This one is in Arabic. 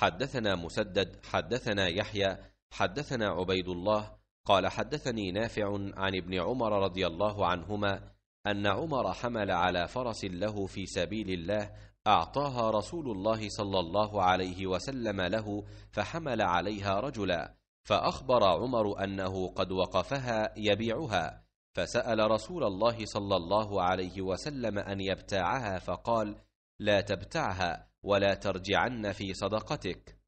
حدثنا مسدد حدثنا يحيى حدثنا عبيد الله قال حدثني نافع عن ابن عمر رضي الله عنهما ان عمر حمل على فرس له في سبيل الله اعطاها رسول الله صلى الله عليه وسلم له فحمل عليها رجلا فاخبر عمر انه قد وقفها يبيعها فسال رسول الله صلى الله عليه وسلم ان يبتاعها فقال لا تبتعها ولا ترجعن في صدقتك